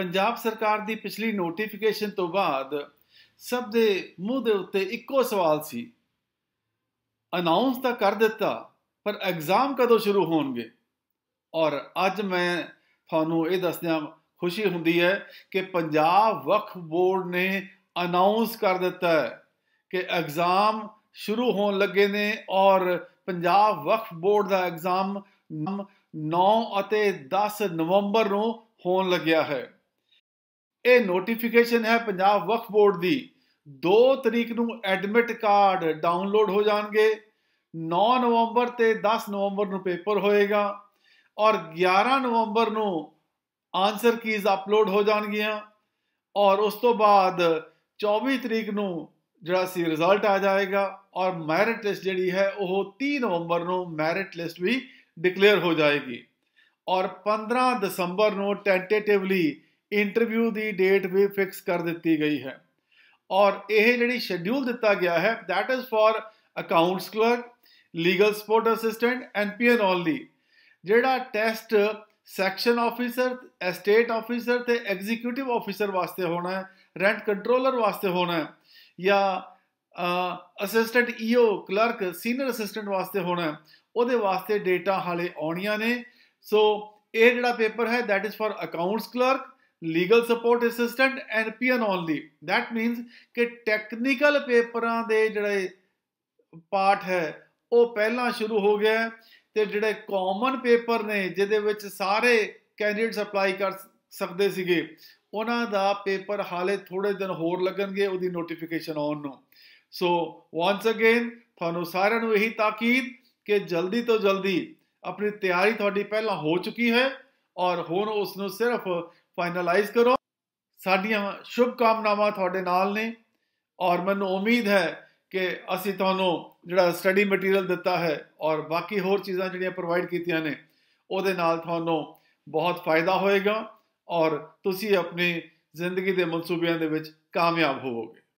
ਪੰਜਾਬ ਸਰਕਾਰ ਦੀ ਪਿਛਲੀ ਨੋਟੀਫਿਕੇਸ਼ਨ ਤੋਂ ਬਾਅਦ ਸਭ ਦੇ ਮੂੰਹ ਦੇ ਉੱਤੇ ਇੱਕੋ ਸਵਾਲ ਸੀ ਅਨਾਉਂਸ ਤਾਂ ਕਰ ਦਿੱਤਾ ਪਰ ਐਗਜ਼ਾਮ ਕਦੋਂ ਸ਼ੁਰੂ ਹੋਣਗੇ ਔਰ ਅੱਜ ਮੈਂ ਤੁਹਾਨੂੰ ਇਹ ਦੱਸਦਿਆਂ ਖੁਸ਼ੀ ਹੁੰਦੀ ਹੈ ਕਿ ਪੰਜਾਬ ਵਕਫ ਬੋਰਡ ਨੇ ਅਨਾਉਂਸ ਕਰ ਦਿੱਤਾ ਹੈ ਕਿ ਐਗਜ਼ਾਮ ਸ਼ੁਰੂ ਹੋਣ ਲੱਗੇ ਨੇ ਔਰ ਪੰਜਾਬ ਵਕਫ ਬੋਰਡ ਦਾ ਐਗਜ਼ਾਮ 9 ਅਤੇ 10 ਨਵੰਬਰ ਨੂੰ ਹੋਣ ਲੱਗਿਆ ਹੈ ਇਹ ਨੋਟੀਫਿਕੇਸ਼ਨ ਹੈ ਪੰਜਾਬ ਵਕਫ ਬੋਰਡ ਦੀ 2 ਤਰੀਕ ਨੂੰ ਐਡਮਿਟ ਕਾਰਡ ਡਾਊਨਲੋਡ ਹੋ ਜਾਣਗੇ 9 ਨਵੰਬਰ ਤੇ 10 ਨਵੰਬਰ ਨੂੰ ਪੇਪਰ ਹੋਏਗਾ ਔਰ 11 ਨਵੰਬਰ ਨੂੰ ਆਨਸਰ ਕੀਜ਼ ਅਪਲੋਡ ਹੋ ਜਾਣਗੀਆਂ ਔਰ ਉਸ ਤੋਂ ਬਾਅਦ 24 ਤਰੀਕ ਨੂੰ ਜਿਹੜਾ ਸੀ ਰਿਜ਼ਲਟ ਆ ਜਾਏਗਾ ਔਰ ਮੈਰਿਟ ਲਿਸਟ ਜਿਹੜੀ ਹੈ ਉਹ 30 ਨਵੰਬਰ ਨੂੰ ਮੈਰਿਟ ਲਿਸਟ ਵੀ ਡਿਕਲੇਅਰ ਹੋ ਜਾਏਗੀ ਔਰ 15 ਦਸੰਬਰ ਨੂੰ ਟੈਂਟੇਟਿਵਲੀ ਇੰਟਰਵਿਊ ਦੀ ਡੇਟ ਵੀ ਫਿਕਸ ਕਰ ਦਿੱਤੀ ਗਈ ਹੈ ਔਰ ਇਹ ਜਿਹੜੀ ਸ਼ੈਡਿਊਲ ਦਿੱਤਾ ਗਿਆ ਹੈ that is for accounts clerk legal support assistant and PN only ਜਿਹੜਾ test section officer estate officer ਤੇ ਐਗਜ਼ੀਕਿਊਟਿਵ ਆਫੀਸਰ ਵਾਸਤੇ ਹੋਣਾ ਹੈ ਰੈਂਟ ਕੰਟਰੋਲਰ ਵਾਸਤੇ ਹੋਣਾ ਹੈ ਜਾਂ assistant EO clerk senior assistant ਵਾਸਤੇ ਹੋਣਾ ਉਹਦੇ ਵਾਸਤੇ ਡੇਟਾ ਹਾਲੇ ਆਉਣੀਆਂ ਨੇ ਸੋ ਇਹ ਜਿਹੜਾ ਪੇਪਰ ਹੈ that is for accounts clerk legal support assistant and PN only that means ਕਿ ਟੈਕਨੀਕਲ ਪੇਪਰਾਂ ਦੇ ਜਿਹੜੇ ਪਾਠ ਹੈ ਉਹ ਪਹਿਲਾਂ ਸ਼ੁਰੂ ਹੋ ਗਿਆ ਤੇ ਜਿਹੜੇ ਕਾਮਨ ਪੇਪਰ ਨੇ ਜਿਹਦੇ ਵਿੱਚ ਸਾਰੇ ਕੈਂਡੀਡੇਟਸ ਅਪਲਾਈ ਕਰ ਸਕਦੇ ਸੀਗੇ ਉਹਨਾਂ ਦਾ ਪੇਪਰ ਹਾਲੇ ਥੋੜੇ ਦਿਨ ਹੋਰ ਲੱਗਣਗੇ ਉਹਦੀ ਨੋਟੀਫਿਕੇਸ਼ਨ ਆਉਣ ਨੂੰ ਸੋ ਵਾਂਸ ਅਗੇਨ ਤੁਹਾਨੂੰ ਸਾਰਿਆਂ ਨੂੰ ਇਹੀ ਤਾਕੀਦ ਕਿ ਜਲਦੀ ਤੋਂ ਜਲਦੀ ਆਪਣੀ ਤਿਆਰੀ ਤੁਹਾਡੀ ਪਹਿਲਾਂ ਹੋ ਚੁੱਕੀ ਹੈ ਔਰ ਹੁਣ ਉਸ ਨੂੰ ਸਿਰਫ ਫਾਈਨਲਾਈਜ਼ ਕਰੋ ਸਾਡੀਆਂ ਸ਼ੁਭ ਕਾਮਨਾਵਾਂ ਤੁਹਾਡੇ ਨਾਲ ਨੇ ਔਰ ਮੈਨੂੰ ਉਮੀਦ ਹੈ ਕਿ ਅਸੀਂ ਤੁਹਾਨੂੰ ਜਿਹੜਾ ਸਟੱਡੀ ਮਟੀਰੀਅਲ ਦਿੱਤਾ ਹੈ ਔਰ ਬਾਕੀ ਹੋਰ ਚੀਜ਼ਾਂ ਜਿਹੜੀਆਂ ਪ੍ਰੋਵਾਈਡ ਕੀਤੀਆਂ ਨੇ ਉਹਦੇ ਨਾਲ ਤੁਹਾਨੂੰ ਬਹੁਤ ਫਾਇਦਾ ਹੋਏਗਾ ਔਰ ਤੁਸੀਂ ਆਪਣੀ ਜ਼ਿੰਦਗੀ ਦੇ ਮਨਸੂਬਿਆਂ ਦੇ ਵਿੱਚ ਕਾਮਯਾਬ ਹੋਵੋਗੇ